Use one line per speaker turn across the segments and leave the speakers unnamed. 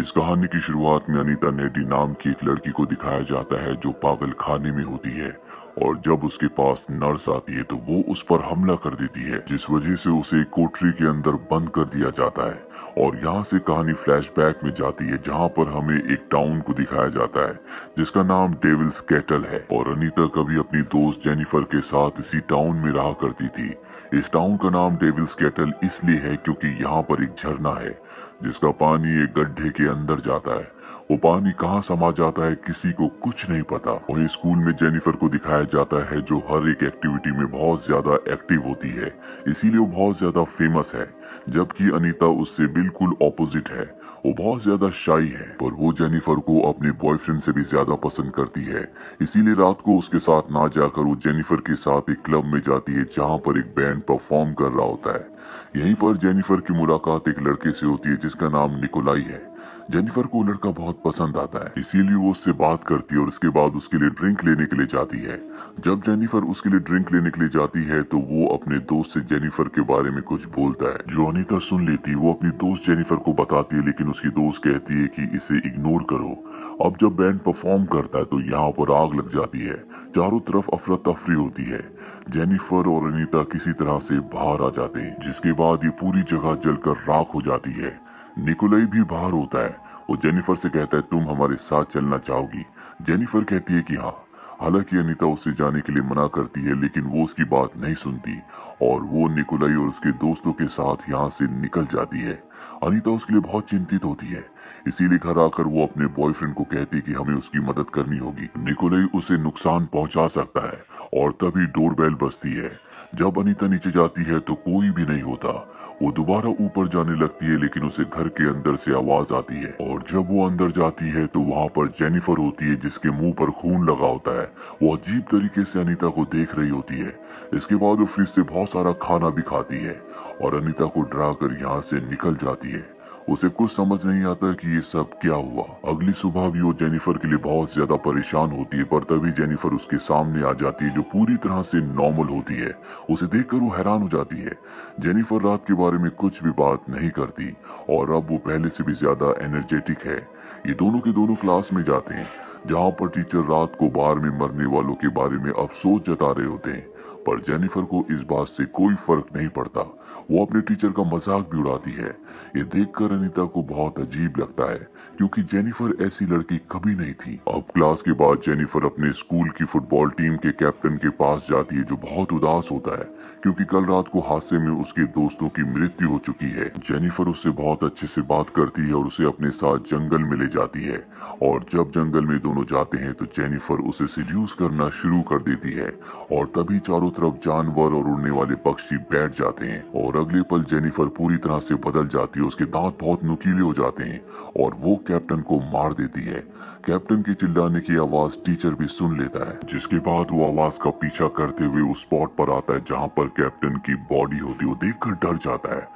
इस कहानी की शुरुआत में अनीता नेडी नाम की एक लड़की को दिखाया जाता है जो पागल खाने में होती है और जब उसके पास नर्स आती है तो वो उस पर हमला कर देती है जिस वजह से उसे कोठरी के अंदर बंद कर दिया जाता है और यहाँ से कहानी फ्लैशबैक में जाती है जहाँ पर हमें एक टाउन को दिखाया जाता है जिसका नाम डेविल्स कैटल है और अनिता कभी अपनी दोस्त जेनिफर के साथ इसी टाउन में रहा करती थी इस टाउन का नाम डेविल्स कैटल इसलिए है क्योंकि यहाँ पर एक झरना है जिसका पानी एक गड्ढे के अंदर जाता है वो पानी कहाँ समा जाता है किसी को कुछ नहीं पता वही स्कूल में जेनिफर को दिखाया जाता है जो हर एक एक्टिविटी में बहुत ज्यादा एक्टिव होती है इसीलिए वो बहुत ज्यादा फेमस है जबकि अनीता उससे बिल्कुल ऑपोजिट है वो बहुत ज्यादा शाही है पर वो जेनिफर को अपने बॉयफ्रेंड से भी ज्यादा पसंद करती है इसीलिए रात को उसके साथ ना जाकर वो जेनिफर के साथ एक क्लब में जाती है जहाँ पर एक बैंड परफॉर्म कर रहा होता है यहीं पर जेनिफर की मुलाकात एक लड़के से होती है जिसका नाम निकोलाई है जेनिफर को लड़का बहुत पसंद आता है इसीलिए वो उससे बात करती है और उसके बाद उसके लिए ड्रिंक लेने के लिए जाती है जब जेनिफर उसके लिए ड्रिंक लेने के लिए जाती है तो वो अपने दोस्त से जेनिफर के बारे में कुछ बोलता है जो जोनिका सुन लेती वो अपनी दोस्त जेनिफर को बताती है लेकिन उसकी दोस्त कहती है की इसे इग्नोर करो अब जब बैंड परफॉर्म करता है तो यहाँ पर आग लग जाती है चारों तरफ अफरा तफरी होती है जेनिफर और अनिता किसी तरह से बाहर आ जाते हैं जिसके बाद ये पूरी जगह जलकर राख हो जाती है निकोलई भी बाहर होता है और जेनिफर से कहता है तुम हमारे साथ चलना चाहोगी जेनिफर कहती है कि हाँ हालांकि अनीता उसे जाने के लिए मना करती है लेकिन वो उसकी बात नहीं सुनती और वो निकोलई और उसके दोस्तों के साथ यहाँ से निकल जाती है अनीता उसके लिए बहुत चिंतित होती है इसीलिए घर आकर वो अपने बॉयफ्रेंड को कहती है कि हमें उसकी मदद करनी होगी निकोलई उसे नुकसान पहुंचा सकता है और तभी डोरबेल बजती है जब अनीता नीचे जाती है तो कोई भी नहीं होता वो दोबारा ऊपर जाने लगती है लेकिन उसे घर के अंदर से आवाज आती है और जब वो अंदर जाती है तो वहाँ पर जेनिफर होती है जिसके मुंह पर खून लगा होता है वो अजीब तरीके से अनिता को देख रही होती है इसके बाद वो फ्रिज से बहुत सारा खाना भी खाती है और अनिता को डरा कर यहाँ से निकल जाती है उसे कुछ समझ नहीं आता कि ये सब क्या हुआ अगली सुबह भी वो जेनिफर के लिए बहुत ज्यादा परेशान होती है पर तभी जेनिफर उसके सामने आ जाती है जो पूरी तरह से नॉर्मल होती है उसे देख वो हैरान हो जाती है जेनिफर रात के बारे में कुछ भी बात नहीं करती और अब वो पहले से भी ज्यादा एनर्जेटिक है ये दोनों के दोनों क्लास में जाते हैं जहाँ पर टीचर रात को बार में मरने वालों के बारे में अफसोस जता रहे होते हैं पर जेनिफर को इस बात से कोई फर्क नहीं पड़ता वो अपने टीचर का मजाक भी उड़ाती है ये देखकर अनीता को बहुत अजीब लगता है क्योंकि जेनिफर ऐसी लड़की कभी नहीं थी अब क्लास के बाद जेनिफर अपने स्कूल की फुटबॉल टीम के कैप्टन के पास जाती है जो बहुत उदास होता है क्योंकि कल रात को हादसे में उसके दोस्तों की मृत्यु हो चुकी है जेनिफर उससे बहुत अच्छे से बात करती है और उसे अपने साथ जंगल में ले जाती है और जब जंगल में दोनों जाते हैं तो जेनिफर उसे सिल्यूज करना शुरू कर देती है और तभी चारों तरफ जानवर और उड़ने वाले पक्षी बैठ जाते हैं और और अगले पल जेनिफर पूरी तरह से बदल जाती है उसके दांत बहुत नुकीले हो जाते हैं और वो कैप्टन को मार देती है कैप्टन के चिल्लाने की आवाज टीचर भी सुन लेता है जिसके बाद वो आवाज का पीछा करते हुए उस स्पॉट पर आता है जहाँ पर कैप्टन की बॉडी होती है वो देख डर जाता है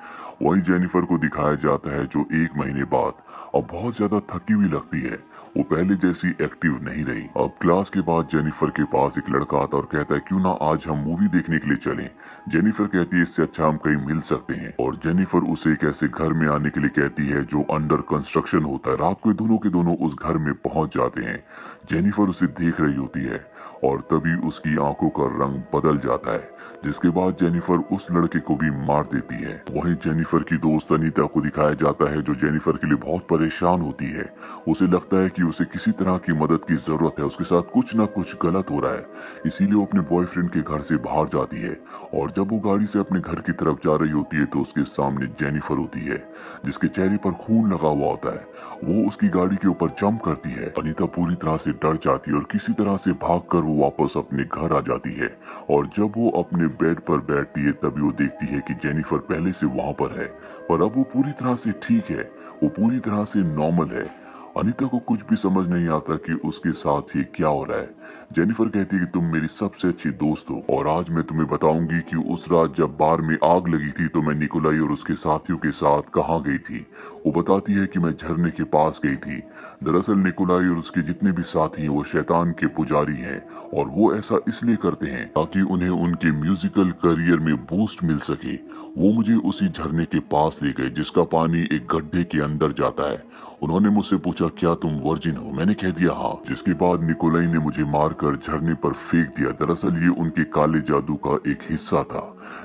वही जेनिफर को दिखाया जाता है जो एक महीने बाद अब बहुत ज्यादा थकी हुई लगती है वो पहले जैसी एक्टिव नहीं रही अब क्लास के बाद जेनिफर के पास एक लड़का आता और कहता है क्यों ना आज हम मूवी देखने के लिए चले जेनिफर कहती है इससे अच्छा हम कहीं मिल सकते हैं और जेनिफर उसे एक ऐसे घर में आने के लिए कहती है जो अंडर कंस्ट्रक्शन होता है रात को दोनों के दोनों उस घर में पहुंच जाते हैं जेनिफर उसे देख रही होती है और तभी उसकी आंखों का रंग बदल जाता है जिसके बाद जेनिफर उस लड़के को भी मार देती है वहीं जेनिफर की दोस्त अनीता को दिखाया जाता है जो जेनिफर के लिए बहुत परेशान होती है उसे लगता है कि उसे किसी तरह की मदद की जरूरत है उसके साथ कुछ ना कुछ गलत हो रहा है इसीलिए वो अपने बॉयफ्रेंड के घर से बाहर जाती है और जब वो गाड़ी से अपने घर की तरफ जा रही होती है तो उसके सामने जेनिफर होती है जिसके चेहरे पर खून लगा हुआ होता है वो उसकी गाड़ी के ऊपर जम्प करती है अनिता पूरी तरह से डर जाती है और किसी तरह से भाग थककर वो वापस अपने घर आ जाती है और जब वो अपने बेड पर बैठती है तभी वो देखती है कि जेनिफर पहले से वहां पर है पर अब वो पूरी तरह से ठीक है वो पूरी तरह से नॉर्मल है अनिता को कुछ भी समझ नहीं आता कि उसके साथ ये क्या हो रहा है जेनिफर कहती है कि तुम मेरी सबसे अच्छी दोस्त हो और आज मैं तुम्हें बताऊंगी कि उस रात जब बार में आग लगी थी तो मैं निकोलाई और उसके साथियों के साथ कहाँ गई थी वो बताती है कि मैं झरने के पास गई थी दरअसल निकोलाई और उसके जितने भी साथी हैं वो शैतान के पुजारी हैं और वो ऐसा इसलिए करते हैं ताकि उन्हें उनके म्यूजिकल करियर में बूस्ट मिल सके वो मुझे उसी झरने के पास ले गए जिसका पानी एक गड्ढे के अंदर जाता है उन्होंने मुझसे पूछा क्या तुम वर्जिन हो मैंने कह दिया हाँ जिसके बाद निकोलाई ने मुझे मारकर झरने पर फेंक दिया दरअसल ये उनके काले जादू का एक हिस्सा था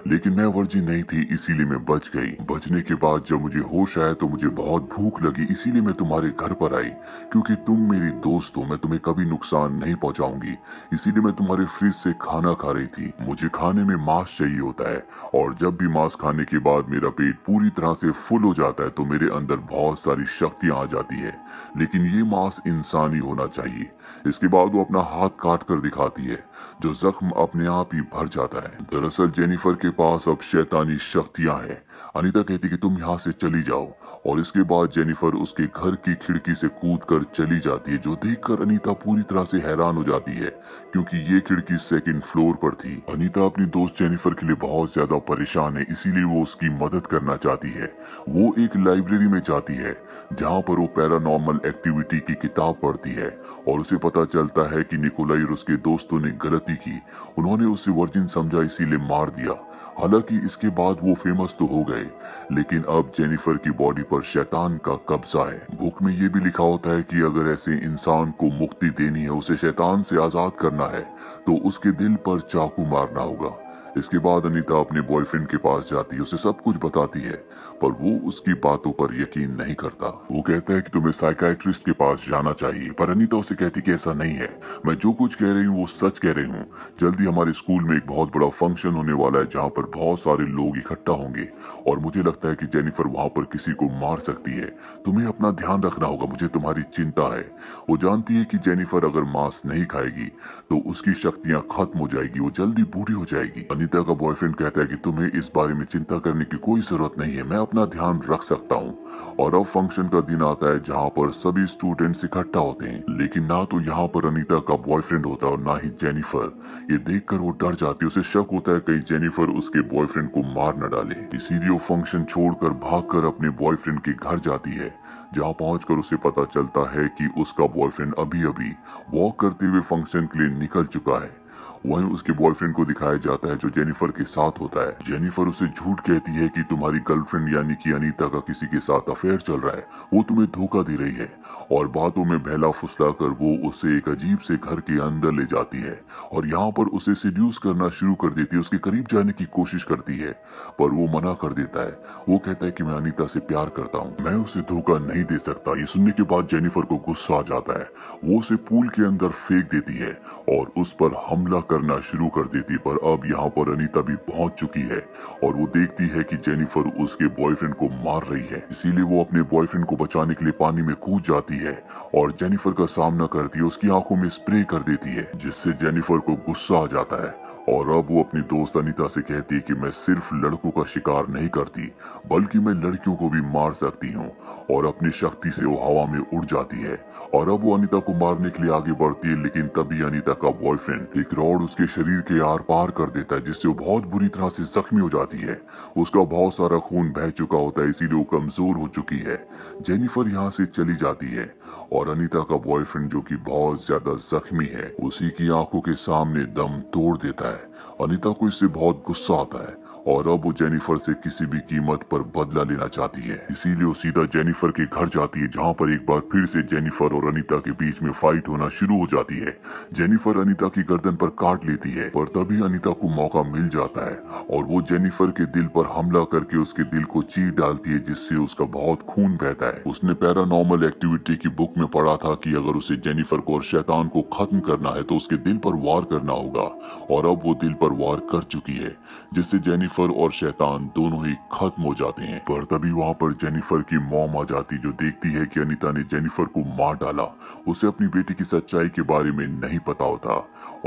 लेकिन मैं वर्जी नहीं थी इसीलिए मैं बच गई बचने के बाद जब मुझे होश आया तो मुझे बहुत भूख लगी इसीलिए मैं तुम्हारे घर पर आई क्योंकि तुम मेरी दोस्त हो मैं तुम्हें कभी नुकसान नहीं पहुंचाऊंगी इसीलिए मैं तुम्हारे फ्रिज से खाना खा रही थी मुझे खाने में मांस चाहिए होता है और जब भी मांस खाने के बाद मेरा पेट पूरी तरह से फुल हो जाता है तो मेरे अंदर बहुत सारी शक्तियां आ जाती है लेकिन ये मांस इंसानी होना चाहिए इसके बाद वो अपना हाथ काट कर दिखाती है जो जख्म अपने आप ही भर जाता है दरअसल जेनिफर के पास अब शैतानी शक्तियां हैं अनीता कहती कि तुम यहाँ से चली जाओ और इसके बाद जेनिफर उसके घर की खिड़की से कूद कर चली जाती है जो देखकर अनीता पूरी तरह से हैरान हो जाती है क्योंकि ये खिड़की सेकंड फ्लोर पर थी अनीता अपनी दोस्त जेनिफर के लिए बहुत ज्यादा परेशान है इसीलिए वो उसकी मदद करना चाहती है वो एक लाइब्रेरी में जाती है जहाँ पर वो पैरानॉर्मल एक्टिविटी की किताब पढ़ती है और उसे पता चलता है कि निकोलाई और उसके दोस्तों ने गलती की उन्होंने उसे वर्जिन समझा इसीलिए मार दिया हालांकि इसके बाद वो फेमस तो हो गए लेकिन अब जेनिफर की बॉडी पर शैतान का कब्जा है बुक में ये भी लिखा होता है कि अगर ऐसे इंसान को मुक्ति देनी है उसे शैतान से आजाद करना है तो उसके दिल पर चाकू मारना होगा इसके बाद अनीता अपने बॉयफ्रेंड के पास जाती है उसे सब कुछ बताती है पर वो उसकी बातों पर यकीन नहीं करता वो कहता है कि तुम्हें साइकाट्रिस्ट के पास जाना चाहिए पर अनीता उसे कहती कि ऐसा नहीं है मैं जो कुछ कह रही हूँ वो सच कह रही हूँ जल्दी हमारे स्कूल में एक बहुत बड़ा फंक्शन होने वाला है जहाँ पर बहुत सारे लोग इकट्ठा होंगे और मुझे लगता है कि जेनिफर वहाँ पर किसी को मार सकती है तुम्हें अपना ध्यान रखना होगा मुझे तुम्हारी चिंता है वो जानती है कि जेनिफर अगर मांस नहीं खाएगी तो उसकी शक्तियाँ खत्म हो जाएगी वो जल्दी बूढ़ी हो जाएगी अनीता का बॉयफ्रेंड कहता है कि तुम्हें इस बारे में चिंता करने की कोई जरूरत नहीं है मैं अपना ध्यान रख सकता हूँ और अब फंक्शन का दिन आता है जहाँ पर सभी स्टूडेंट्स इकट्ठा होते हैं लेकिन ना तो यहाँ पर अनिता का बॉयफ्रेंड होता है और ना ही जेनिफर ये देख वो डर जाती है उसे शक होता है कहीं जेनिफर उसके बॉयफ्रेंड को मार न डाले इसीलिए वो फंक्शन छोड़कर भागकर अपने बॉयफ्रेंड के घर जाती है जहाँ कर उसे पता चलता है कि उसका बॉयफ्रेंड अभी अभी वॉक करते हुए फंक्शन के लिए निकल चुका है वहीं उसके बॉयफ्रेंड को दिखाया जाता है जो जेनिफर के साथ होता है जेनिफर उसे झूठ कहती है कि तुम्हारी गर्लफ्रेंड यानी कि अनीता का किसी के साथ अफेयर चल रहा है वो तुम्हें धोखा दे रही है और बातों में बहला फुसला कर वो उसे एक अजीब से घर के अंदर ले जाती है और यहाँ पर उसे सिड्यूस करना शुरू कर देती है उसके करीब जाने की कोशिश करती है पर वो मना कर देता है वो कहता है कि मैं अनिता से प्यार करता हूँ मैं उसे धोखा नहीं दे सकता ये सुनने के बाद जेनिफर को गुस्सा आ जाता है वो उसे पूल के अंदर फेंक देती है और उस पर हमला कर करना शुरू कर देती पर अब यहाँ पर अनीता भी पहुंच चुकी है और वो देखती है कि जेनिफर उसके बॉयफ्रेंड को मार रही है इसीलिए वो अपने बॉयफ्रेंड को बचाने के लिए पानी में कूद जाती है और जेनिफर का सामना करती है उसकी आंखों में स्प्रे कर देती है जिससे जेनिफर को गुस्सा आ जाता है और अब वो अपनी दोस्त अनिता से कहती है कि मैं सिर्फ लड़कों का शिकार नहीं करती बल्कि मैं लड़कियों को भी मार सकती हूँ और अपनी शक्ति से वो हवा में उड़ जाती है और अब वो अनिता को मारने के लिए आगे बढ़ती है लेकिन तभी अनिता का बॉयफ्रेंड एक रॉड उसके शरीर के आर पार कर देता है जिससे वो बहुत बुरी तरह से जख्मी हो जाती है उसका बहुत सारा खून बह चुका होता है इसीलिए वो कमजोर हो चुकी है जेनिफर यहाँ से चली जाती है और अनिता का बॉयफ्रेंड जो कि बहुत ज्यादा जख्मी है उसी की आंखों के सामने दम तोड़ देता है अनिता को इससे बहुत गुस्सा आता है और अब वो जेनिफर से किसी भी कीमत पर बदला लेना चाहती है इसीलिए वो सीधा जेनिफर के घर जाती है जहाँ पर एक बार फिर से जेनिफर और अनिता के बीच में फाइट होना शुरू हो जाती है जेनिफर अनिता की गर्दन पर काट लेती है पर तभी अनिता को मौका मिल जाता है और वो जेनिफर के दिल पर हमला करके उसके दिल को चीर डालती है जिससे उसका बहुत खून बहता है उसने पैरानॉर्मल एक्टिविटी की बुक में पढ़ा था कि अगर उसे जेनिफर को और शैतान को खत्म करना है तो उसके दिल पर वार करना होगा और अब वो दिल पर वार कर चुकी है जिससे जेनिफर जेनिफर और शैतान दोनों ही खत्म हो जाते हैं पर तभी वहाँ पर जेनिफर की मॉम आ जाती जो देखती है कि अनिता ने जेनिफर को मार डाला उसे अपनी बेटी की सच्चाई के बारे में नहीं पता होता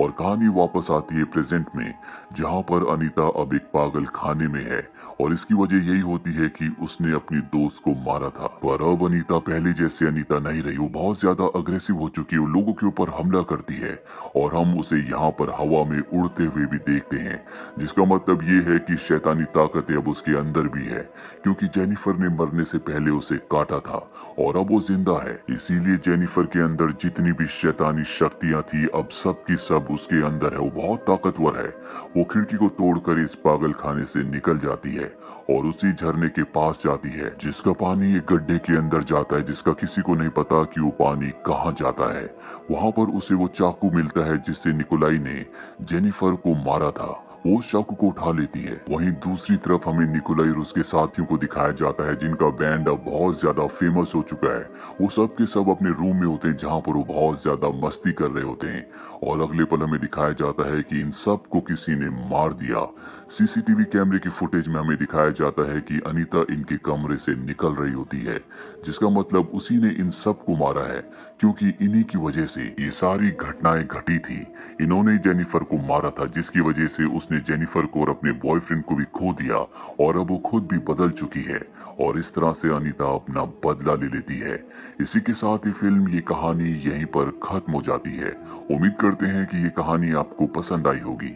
और कहानी वापस आती है प्रेजेंट में जहाँ पर अनिता अब एक पागल खाने में है और इसकी वजह यही होती है कि उसने अपनी दोस्त को मारा था पर अब अनीता पहले जैसे अनीता नहीं रही वो बहुत ज्यादा अग्रेसिव हो चुकी है लोगों के ऊपर हमला करती है और हम उसे यहाँ पर हवा में उड़ते हुए भी देखते हैं जिसका मतलब ये है कि शैतानी ताकतें अब उसके अंदर भी है क्योंकि जेनिफर ने मरने से पहले उसे काटा था और अब वो जिंदा है इसीलिए जेनिफर के अंदर जितनी भी शैतानी शक्तियां थी अब सब की सब उसके अंदर है वो बहुत ताकतवर है वो खिड़की को तोड़कर इस पागल खाने से निकल जाती है है और उसी झरने के पास जाती है जिसका पानी एक गड्ढे के अंदर जाता है जिसका किसी को नहीं पता कि वो पानी कहाँ जाता है वहां पर उसे वो चाकू मिलता है जिससे निकोलाई ने जेनिफर को मारा था वो शक को उठा लेती है वहीं दूसरी तरफ हमें निकोलाई और उसके साथियों को दिखाया जाता है जिनका बैंड अब बहुत ज्यादा फेमस हो चुका है वो सब के सब अपने रूम में होते हैं जहाँ पर वो बहुत ज्यादा मस्ती कर रहे होते हैं और अगले पल हमें दिखाया जाता है की इन सब को किसी ने मार दिया सीसीटीवी कैमरे की फुटेज में हमें दिखाया जाता है की अनिता इनके कमरे से निकल रही होती है जिसका मतलब उसी ने इन सब को मारा है क्योंकि इन्हीं की वजह से ये सारी घटनाएं घटी थी इन्होंने जेनिफर को मारा था जिसकी वजह से उसने जेनिफर को और अपने बॉयफ्रेंड को भी खो दिया और अब वो खुद भी बदल चुकी है और इस तरह से अनिता अपना बदला ले लेती है इसी के साथ ये फिल्म ये कहानी यहीं पर खत्म हो जाती है उम्मीद करते हैं कि ये कहानी आपको पसंद आई होगी